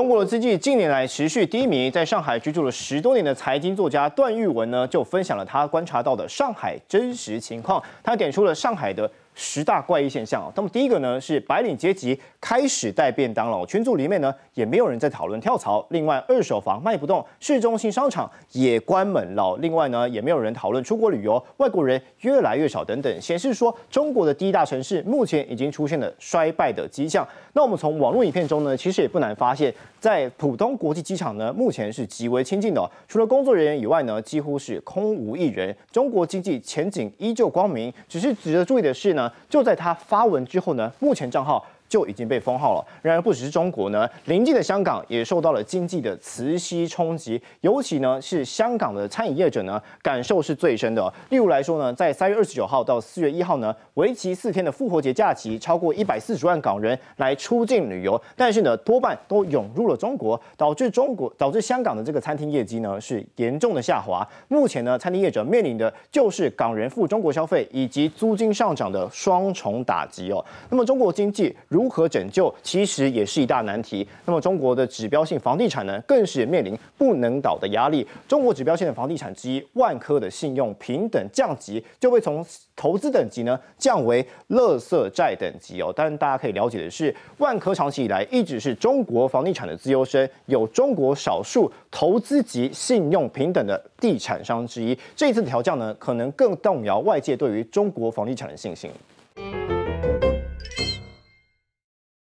中国的经济近年来持续低迷，在上海居住了十多年的财经作家段玉文呢，就分享了他观察到的上海真实情况。他点出了上海的。十大怪异现象啊，那么第一个呢是白领阶级开始带便当了，群组里面呢也没有人在讨论跳槽，另外二手房卖不动，市中心商场也关门了，另外呢也没有人讨论出国旅游，外国人越来越少等等，显示说中国的第一大城市目前已经出现了衰败的迹象。那我们从网络影片中呢，其实也不难发现，在浦东国际机场呢目前是极为清静的，除了工作人员以外呢几乎是空无一人。中国经济前景依旧光明，只是值得注意的是呢。就在他发文之后呢，目前账号。就已经被封号了。然而，不只是中国呢，邻近的香港也受到了经济的磁吸冲击。尤其呢，是香港的餐饮业者呢，感受是最深的。例如来说呢，在三月二十九号到四月一号呢，为期四天的复活节假期，超过一百四十万港人来出境旅游，但是呢，多半都涌入了中国，导致中国导致香港的这个餐厅业绩呢是严重的下滑。目前呢，餐厅业者面临的就是港人赴中国消费以及租金上涨的双重打击哦。那么，中国经济如如何拯救，其实也是一大难题。那么中国的指标性房地产呢，更是面临不能倒的压力。中国指标性的房地产之一万科的信用平等降级，就会从投资等级呢降为垃圾债等级哦。但大家可以了解的是，万科长期以来一直是中国房地产的资优生，有中国少数投资级信用平等的地产商之一。这一次调降呢，可能更动摇外界对于中国房地产的信心。